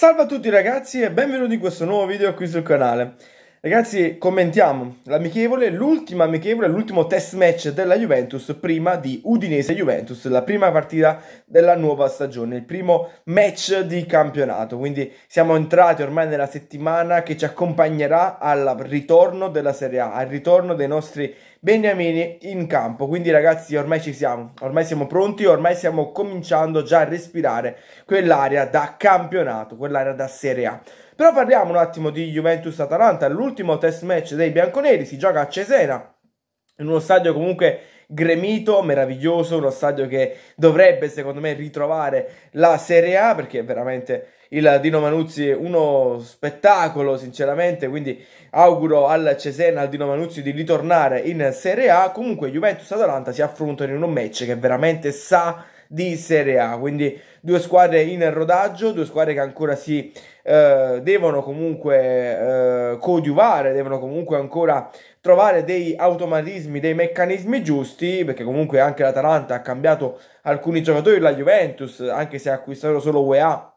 Salve a tutti ragazzi e benvenuti in questo nuovo video qui sul canale. Ragazzi, commentiamo l'amichevole, l'ultima amichevole, l'ultimo test match della Juventus prima di Udinese-Juventus, la prima partita della nuova stagione, il primo match di campionato. Quindi siamo entrati ormai nella settimana che ci accompagnerà al ritorno della Serie A, al ritorno dei nostri Beniamini in campo. Quindi ragazzi ormai ci siamo, ormai siamo pronti, ormai stiamo cominciando già a respirare quell'area da campionato, quell'area da Serie A. Però parliamo un attimo di Juventus-Atalanta, l'ultimo test match dei bianconeri, si gioca a Cesena, in uno stadio comunque gremito, meraviglioso, uno stadio che dovrebbe secondo me ritrovare la Serie A perché veramente il Dino Manuzzi è uno spettacolo sinceramente, quindi auguro al Cesena, al Dino Manuzzi di ritornare in Serie A, comunque Juventus-Atalanta si affrontano in un match che veramente sa di Serie A, quindi due squadre in rodaggio, due squadre che ancora si eh, devono comunque eh, coadiuvare, devono comunque ancora trovare dei automatismi, dei meccanismi giusti, perché comunque anche l'Atalanta ha cambiato alcuni giocatori, la Juventus, anche se ha acquistato solo UEA,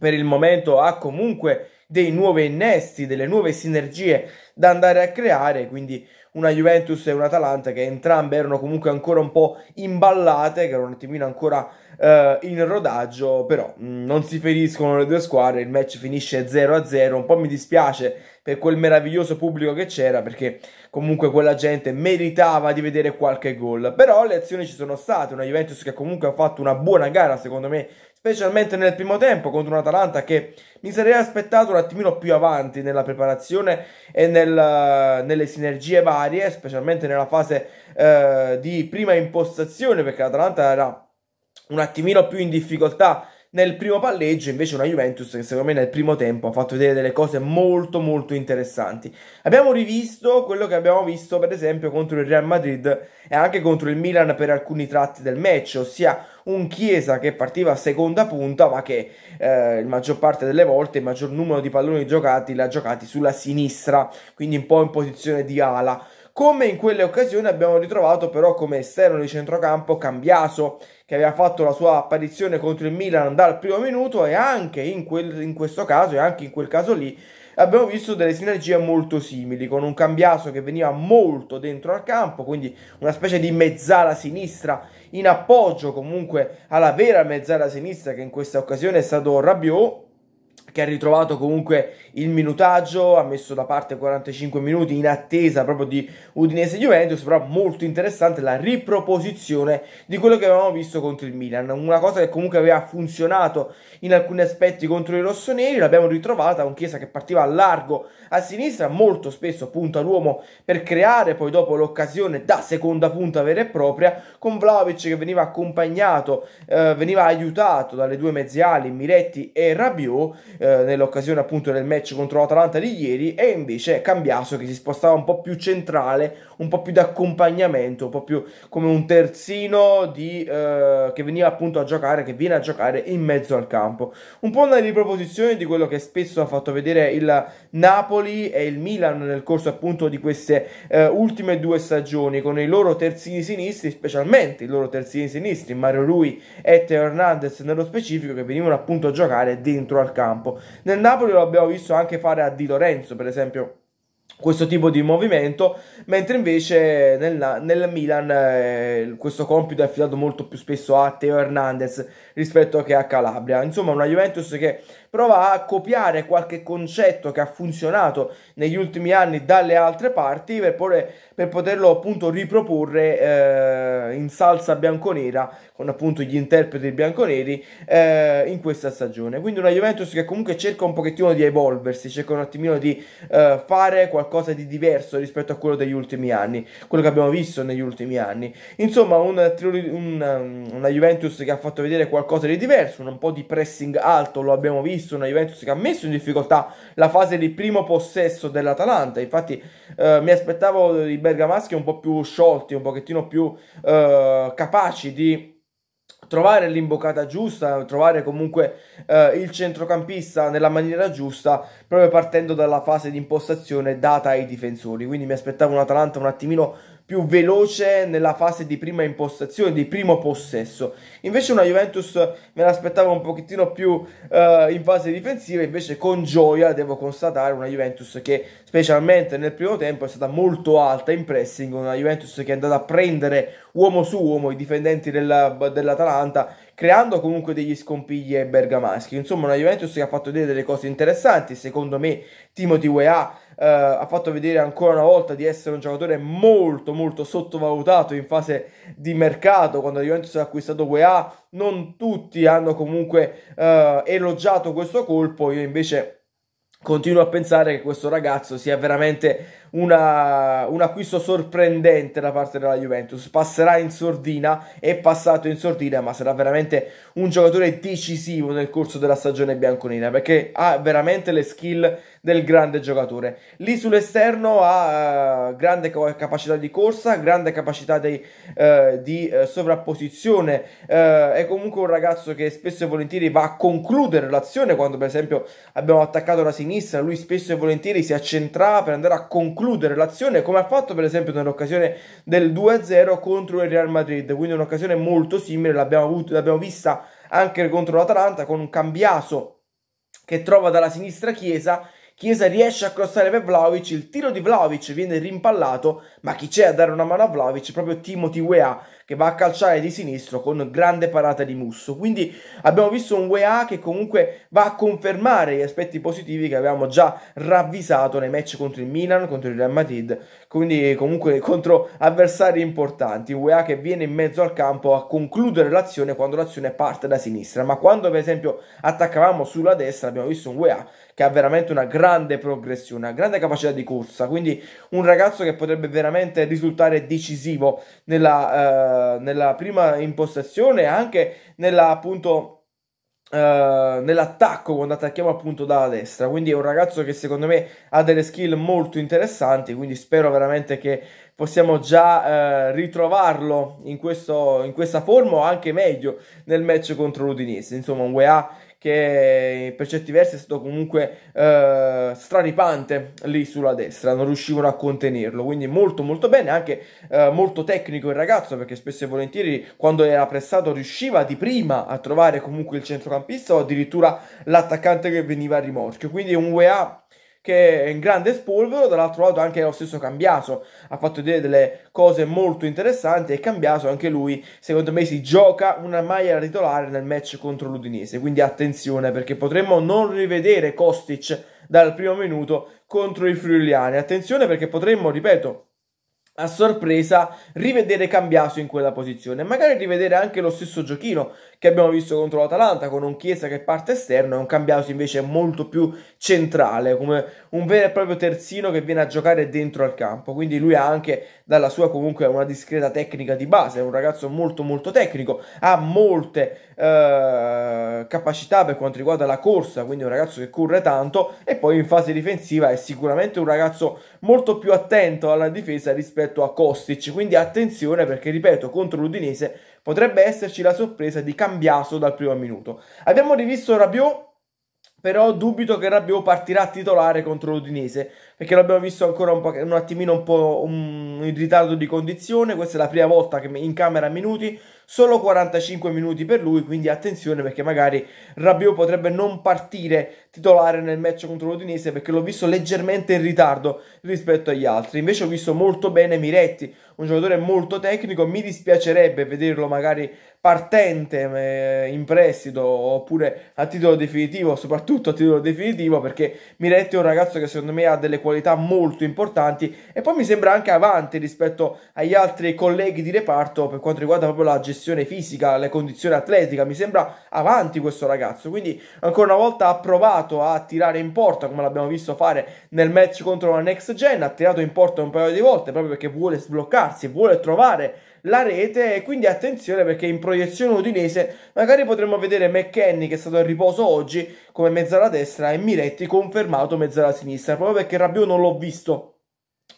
per il momento ha comunque dei nuovi innesti, delle nuove sinergie da andare a creare, quindi una Juventus e un'Atalanta che entrambe erano comunque ancora un po' imballate, che erano un attimino ancora eh, in rodaggio, però mh, mm, non si feriscono le due squadre, il match finisce 0-0, un po' mi dispiace per quel meraviglioso pubblico che c'era perché comunque quella gente meritava di vedere qualche gol, però le azioni ci sono state, una Juventus che comunque ha fatto una buona gara secondo me specialmente nel primo tempo contro un Atalanta che mi sarei aspettato un attimino più avanti nella preparazione e nel, nelle sinergie varie, specialmente nella fase eh, di prima impostazione, perché l'Atalanta era un attimino più in difficoltà nel primo palleggio invece una Juventus che secondo me nel primo tempo ha fatto vedere delle cose molto molto interessanti. Abbiamo rivisto quello che abbiamo visto per esempio contro il Real Madrid e anche contro il Milan per alcuni tratti del match, ossia un Chiesa che partiva a seconda punta ma che eh, la maggior parte delle volte il maggior numero di palloni giocati l'ha giocati sulla sinistra quindi un po' in posizione di ala come in quelle occasioni abbiamo ritrovato però come esterno di centrocampo Cambiaso, che aveva fatto la sua apparizione contro il Milan dal primo minuto e anche in, quel, in questo caso e anche in quel caso lì abbiamo visto delle sinergie molto simili, con un Cambiaso che veniva molto dentro al campo, quindi una specie di mezzala sinistra in appoggio comunque alla vera mezzala sinistra che in questa occasione è stato Rabiot che ha ritrovato comunque il minutaggio, ha messo da parte 45 minuti in attesa proprio di Udinese Juventus, però molto interessante la riproposizione di quello che avevamo visto contro il Milan, una cosa che comunque aveva funzionato in alcuni aspetti contro i rossoneri, l'abbiamo ritrovata, un Chiesa che partiva a largo a sinistra, molto spesso punta l'uomo per creare, poi dopo l'occasione da seconda punta vera e propria, con Vlaovic che veniva accompagnato, eh, veniva aiutato dalle due mezziali Miretti e Rabiot, eh, nell'occasione appunto del match contro l'Atalanta di ieri e invece Cambiaso che si spostava un po' più centrale, un po' più d'accompagnamento, un po' più come un terzino di, eh, che veniva appunto a giocare, che viene a giocare in mezzo al campo. Un po' una riproposizione di quello che spesso ha fatto vedere il Napoli e il Milan nel corso appunto di queste eh, ultime due stagioni con i loro terzini sinistri, specialmente i loro terzini sinistri, Mario Rui e Teo Hernandez nello specifico che venivano appunto a giocare dentro al campo. Nel Napoli lo abbiamo visto anche fare a Di Lorenzo, per esempio questo tipo di movimento, mentre invece nel, nel Milan eh, questo compito è affidato molto più spesso a Teo Hernandez rispetto che a Calabria. Insomma, una Juventus che prova a copiare qualche concetto che ha funzionato negli ultimi anni dalle altre parti per, porre, per poterlo appunto riproporre eh, in salsa bianconera con appunto gli interpreti bianconeri eh, in questa stagione. Quindi una Juventus che comunque cerca un pochettino di evolversi, cerca un attimino di eh, fare qualcosa di diverso rispetto a quello degli ultimi anni, quello che abbiamo visto negli ultimi anni. Insomma, un, un, um, una Juventus che ha fatto vedere qualcosa di diverso, un po' di pressing alto lo abbiamo visto visto una Juventus che ha messo in difficoltà la fase di primo possesso dell'Atalanta. Infatti, eh, mi aspettavo i bergamaschi un po' più sciolti, un pochettino più eh, capaci di trovare l'imboccata giusta, trovare comunque eh, il centrocampista nella maniera giusta, proprio partendo dalla fase di impostazione data ai difensori. Quindi mi aspettavo un Atalanta un attimino più veloce nella fase di prima impostazione, di primo possesso. Invece una Juventus me l'aspettavo un pochettino più eh, in fase difensiva, invece con gioia devo constatare una Juventus che specialmente nel primo tempo è stata molto alta in pressing, una Juventus che è andata a prendere uomo su uomo i difendenti della, dell'Atalanta, creando comunque degli scompigli bergamaschi. Insomma, una Juventus che ha fatto vedere delle cose interessanti. Secondo me, Timothy Weah eh, ha fatto vedere ancora una volta di essere un giocatore molto molto sottovalutato in fase di mercato quando la Juventus ha acquistato UEA non tutti hanno comunque eh, elogiato questo colpo io invece continuo a pensare che questo ragazzo sia veramente una, un acquisto sorprendente da parte della Juventus. Passerà in sordina, è passato in sordina, ma sarà veramente un giocatore decisivo nel corso della stagione bianconina perché ha veramente le skill del grande giocatore. Lì sull'esterno ha uh, grande capacità di corsa, grande capacità eh, di, uh, eh, di uh, sovrapposizione, è comunque un ragazzo che spesso e volentieri va a concludere l'azione quando per esempio abbiamo attaccato la sinistra, lui spesso e volentieri si accentrava per andare a concludere l'azione come ha fatto per esempio nell'occasione del 2-0 contro il Real Madrid, quindi un'occasione molto simile l'abbiamo, avuto, l'abbiamo vista anche contro l'Atalanta con un cambiaso che trova dalla sinistra Chiesa Chiesa riesce a crossare per Vlaovic, il tiro di Vlaovic viene rimpallato, ma chi c'è a dare una mano a Vlaovic proprio Timothy Weah, che va a calciare di sinistro con grande parata di Musso. Quindi abbiamo visto un UEA che comunque va a confermare gli aspetti positivi che avevamo già ravvisato nei match contro il Milan, contro il Real Madrid, quindi comunque contro avversari importanti. Un UEA che viene in mezzo al campo a concludere l'azione quando l'azione parte da sinistra, ma quando per esempio attaccavamo sulla destra abbiamo visto un UEA che ha veramente una grande progressione, una grande capacità di corsa, quindi un ragazzo che potrebbe veramente risultare decisivo nella... Eh, eh, nella, prima impostazione, anche nella appunto eh, nell'attacco quando attacchiamo appunto dalla destra quindi è un ragazzo che secondo me ha delle skill molto interessanti quindi spero veramente che possiamo già eh, ritrovarlo in, questo, in questa forma o anche meglio nel match contro l'Udinese insomma un UEA che per certi versi è stato comunque eh, straripante lì sulla destra, non riuscivano a contenerlo, quindi molto molto bene, anche eh, molto tecnico il ragazzo perché spesso e volentieri quando era pressato riusciva di prima a trovare comunque il centrocampista o addirittura l'attaccante che veniva a rimorchio, quindi un UEA che è in grande spolvero, dall'altro lato anche lo stesso Cambiaso ha fatto vedere delle cose molto interessanti e Cambiaso anche lui secondo me si gioca una maglia titolare nel match contro l'Udinese, quindi attenzione perché potremmo non rivedere Kostic dal primo minuto contro i friuliani, attenzione perché potremmo, ripeto, a sorpresa rivedere Cambiaso in quella posizione, magari rivedere anche lo stesso giochino che abbiamo visto contro l'Atalanta con un Chiesa che parte esterno e un Cambiaso invece molto più centrale, come un vero e proprio terzino che viene a giocare dentro al campo, quindi lui ha anche dalla sua comunque una discreta tecnica di base, è un ragazzo molto molto tecnico, ha molte eh, capacità per quanto riguarda la corsa, quindi è un ragazzo che corre tanto e poi in fase difensiva è sicuramente un ragazzo molto più attento alla difesa rispetto rispetto a Kostic, quindi attenzione perché, ripeto, contro l'Udinese potrebbe esserci la sorpresa di Cambiaso dal primo minuto. Abbiamo rivisto Rabiot però dubito che Rabiot partirà titolare contro l'Udinese, perché l'abbiamo visto ancora un, po', un attimino un po' in ritardo di condizione, questa è la prima volta che in camera minuti, solo 45 minuti per lui, quindi attenzione perché magari Rabiot potrebbe non partire titolare nel match contro l'Udinese perché l'ho visto leggermente in ritardo rispetto agli altri. Invece ho visto molto bene Miretti, un giocatore molto tecnico, mi dispiacerebbe vederlo magari partente eh, in prestito oppure a titolo definitivo, soprattutto a titolo definitivo perché Miretti è un ragazzo che secondo me ha delle qualità molto importanti e poi mi sembra anche avanti rispetto agli altri colleghi di reparto per quanto riguarda proprio la gestione fisica, le condizioni atletiche, mi sembra avanti questo ragazzo, quindi ancora una volta ha provato a tirare in porta come l'abbiamo visto fare nel match contro la Next Gen, ha tirato in porta un paio di volte proprio perché vuole sbloccarsi, vuole trovare la rete e quindi attenzione perché in proiezione udinese magari potremmo vedere McKenny che è stato a riposo oggi come mezzala destra e Miretti confermato mezzala sinistra proprio perché Rabiot non l'ho visto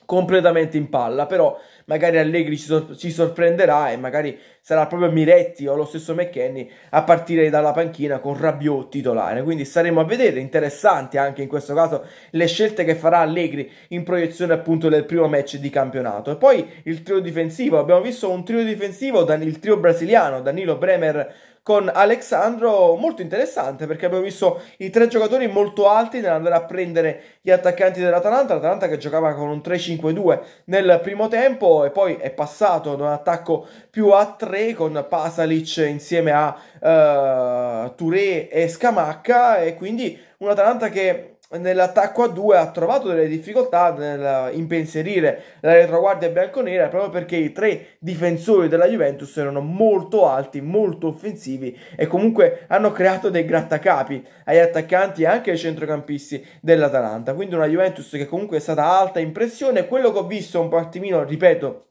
completamente in palla però magari Allegri ci, sor- ci sorprenderà e magari sarà proprio Miretti o lo stesso McKenny a partire dalla panchina con Rabiot titolare. Quindi staremo a vedere, interessanti anche in questo caso le scelte che farà Allegri in proiezione appunto del primo match di campionato. E poi il trio difensivo, abbiamo visto un trio difensivo, il trio brasiliano, Danilo Bremer con Alexandro molto interessante perché abbiamo visto i tre giocatori molto alti nell'andare a prendere gli attaccanti dell'Atalanta, l'Atalanta che giocava con un 3-5-2 nel primo tempo e poi è passato ad un attacco più a 3 con Pasalic insieme a uh, Touré e Scamacca e quindi un'Atalanta che nell'attacco a due ha trovato delle difficoltà nel impensierire la retroguardia bianconera proprio perché i tre difensori della Juventus erano molto alti, molto offensivi e comunque hanno creato dei grattacapi agli attaccanti e anche ai centrocampisti dell'Atalanta. Quindi una Juventus che comunque è stata alta in pressione. Quello che ho visto un po' attimino, ripeto,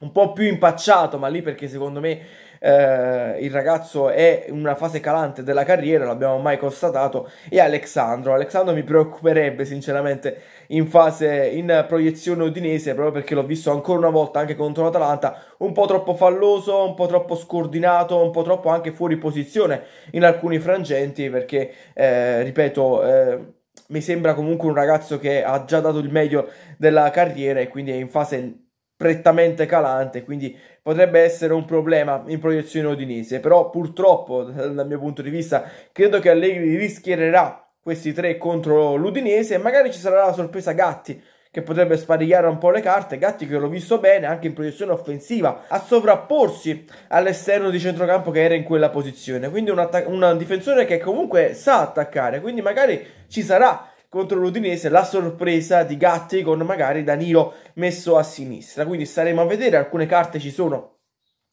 un po' più impacciato, ma lì perché secondo me eh, il ragazzo è in una fase calante della carriera, l'abbiamo mai constatato, e Alexandro. Alexandro mi preoccuperebbe sinceramente in fase in proiezione udinese proprio perché l'ho visto ancora una volta anche contro l'Atalanta un po' troppo falloso, un po' troppo scordinato, un po' troppo anche fuori posizione in alcuni frangenti perché eh, ripeto eh, mi sembra comunque un ragazzo che ha già dato il meglio della carriera e quindi è in fase prettamente calante, quindi potrebbe essere un problema in proiezione odinese, però purtroppo dal mio punto di vista credo che Allegri rischiererà questi tre contro l'Udinese e magari ci sarà la sorpresa Gatti che potrebbe sparigliare un po' le carte, Gatti che l'ho visto bene anche in proiezione offensiva, a sovrapporsi all'esterno di centrocampo che era in quella posizione, quindi un, un difensore che comunque sa attaccare, quindi magari ci sarà contro l'Udinese la sorpresa di Gatti con magari Danilo messo a sinistra. Quindi staremo a vedere, alcune carte ci sono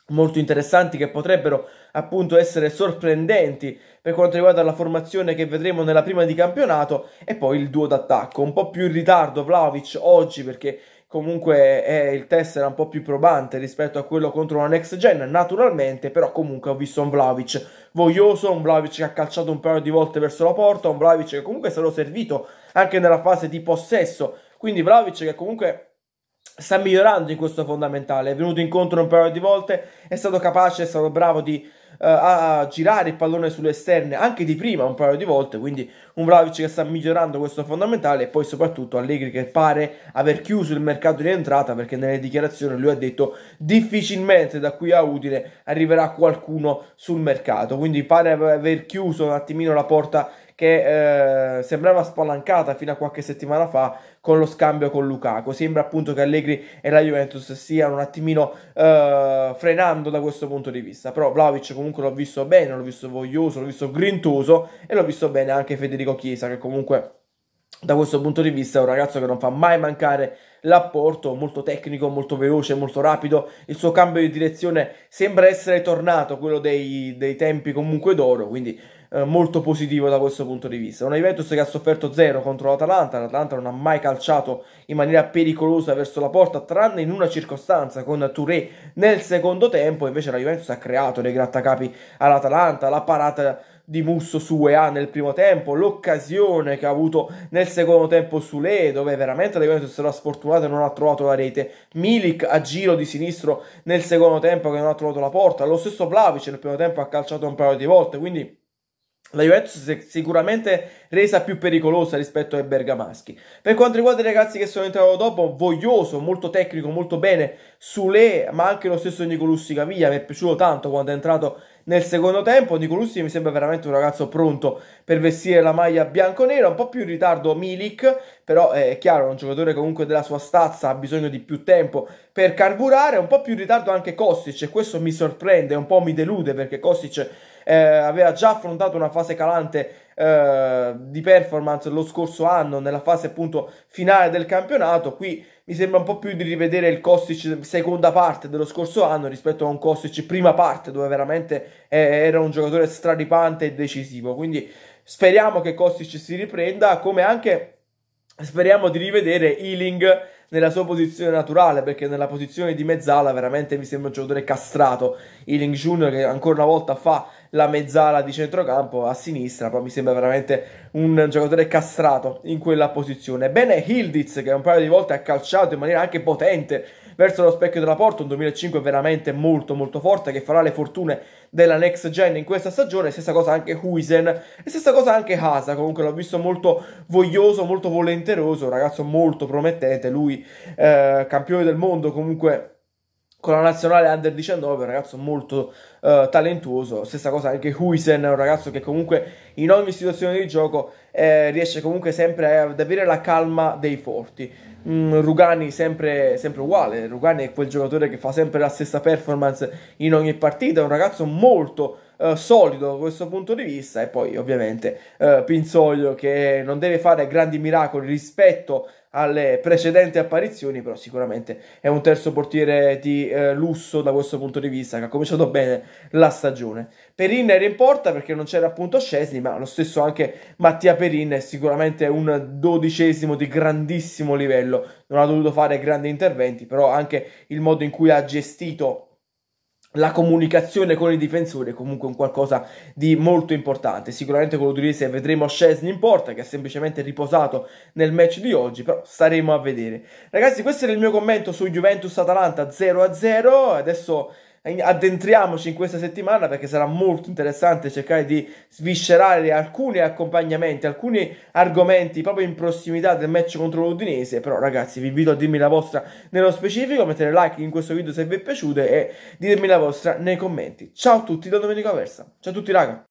molto interessanti che potrebbero appunto essere sorprendenti per quanto riguarda la formazione che vedremo nella prima di campionato e poi il duo d'attacco un po' più in ritardo Vlaovic oggi perché comunque è il test era un po' più probante rispetto a quello contro la next gen, naturalmente, però comunque ho visto un Vlaovic voglioso, un Vlaovic che ha calciato un paio di volte verso la porta, un Vlaovic che comunque è servito anche nella fase di possesso, quindi Vlaovic che comunque sta migliorando in questo fondamentale, è venuto incontro un paio di volte, è stato capace, è stato bravo di eh, a girare il pallone sulle esterne anche di prima un paio di volte, quindi un Vlaovic che sta migliorando questo fondamentale e poi soprattutto Allegri che pare aver chiuso il mercato di entrata perché nelle dichiarazioni lui ha detto difficilmente da qui a Udine arriverà qualcuno sul mercato, quindi pare aver chiuso un attimino la porta che eh, sembrava spalancata fino a qualche settimana fa con lo scambio con Lukaku. Sembra appunto che Allegri e la Juventus stiano un attimino eh, frenando da questo punto di vista. Però Vlaovic comunque l'ho visto bene, l'ho visto voglioso, l'ho visto grintoso e l'ho visto bene anche Federico Chiesa che comunque da questo punto di vista è un ragazzo che non fa mai mancare l'apporto, molto tecnico, molto veloce, molto rapido, il suo cambio di direzione sembra essere tornato quello dei, dei tempi comunque d'oro, quindi eh, molto positivo da questo punto di vista. Una Juventus che ha sofferto zero contro l'Atalanta, l'Atalanta non ha mai calciato in maniera pericolosa verso la porta, tranne in una circostanza con Touré nel secondo tempo, invece la Juventus ha creato dei grattacapi all'Atalanta, la parata di Musso su EA nel primo tempo, l'occasione che ha avuto nel secondo tempo su Le, dove veramente la Juventus era sfortunata e non ha trovato la rete, Milik a giro di sinistro nel secondo tempo che non ha trovato la porta, lo stesso Vlaovic nel primo tempo ha calciato un paio di volte, quindi la Juventus è sicuramente resa più pericolosa rispetto ai bergamaschi. Per quanto riguarda i ragazzi che sono entrati dopo, voglioso, molto tecnico, molto bene, Sule, ma anche lo stesso Nicolussi Caviglia, mi è piaciuto tanto quando è entrato nel secondo tempo. Nicolussi mi sembra veramente un ragazzo pronto per vestire la maglia bianconera, un po' più in ritardo Milik, però eh, è chiaro, un giocatore comunque della sua stazza ha bisogno di più tempo per carburare, un po' più in ritardo anche Kostic e questo mi sorprende, un po' mi delude perché Kostic eh, aveva già affrontato una fase calante eh, di performance lo scorso anno nella fase appunto finale del campionato. Qui mi sembra un po' più di rivedere il Kostic seconda parte dello scorso anno rispetto a un Kostic prima parte dove veramente eh, era un giocatore straripante e decisivo. Quindi speriamo che Kostic si riprenda come anche speriamo di rivedere Ealing nella sua posizione naturale, perché nella posizione di mezzala veramente mi sembra un giocatore castrato. Ealing Junior che ancora una volta fa la mezzala di centrocampo a sinistra, però mi sembra veramente un giocatore castrato in quella posizione. Bene Hildiz che un paio di volte ha calciato in maniera anche potente verso lo specchio della porta, un 2005 veramente molto molto forte che farà le fortune della next gen in questa stagione, stessa cosa anche Huizen e stessa cosa anche Hasa, comunque l'ho visto molto voglioso, molto volenteroso, un ragazzo molto promettente, lui eh, campione del mondo comunque con la nazionale under 19, un ragazzo molto uh, talentuoso, stessa cosa anche Huisen, un ragazzo che comunque in ogni situazione di gioco eh, riesce comunque sempre ad avere la calma dei forti. Mm, Rugani sempre, sempre uguale, Rugani è quel giocatore che fa sempre la stessa performance in ogni partita, è un ragazzo molto Uh, solido da questo punto di vista e poi ovviamente uh, Pinzoglio che non deve fare grandi miracoli rispetto a alle precedenti apparizioni, però sicuramente è un terzo portiere di eh, lusso da questo punto di vista che ha cominciato bene la stagione. Perin era in porta perché non c'era appunto Scesni, ma lo stesso anche Mattia Perin è sicuramente un dodicesimo di grandissimo livello, non ha dovuto fare grandi interventi, però anche il modo in cui ha gestito la comunicazione con il difensore è comunque un qualcosa di molto importante. Sicuramente con l'Udinese vedremo Scesni in porta, che è semplicemente riposato nel match di oggi, però staremo a vedere. Ragazzi, questo era il mio commento su Juventus-Atalanta 0-0. Adesso addentriamoci in questa settimana perché sarà molto interessante cercare di sviscerare alcuni accompagnamenti, alcuni argomenti proprio in prossimità del match contro l'Udinese, però ragazzi vi invito a dirmi la vostra nello specifico, mettere like in questo video se vi è piaciuto e dirmi la vostra nei commenti. Ciao a tutti da Domenico Aversa, ciao a tutti raga!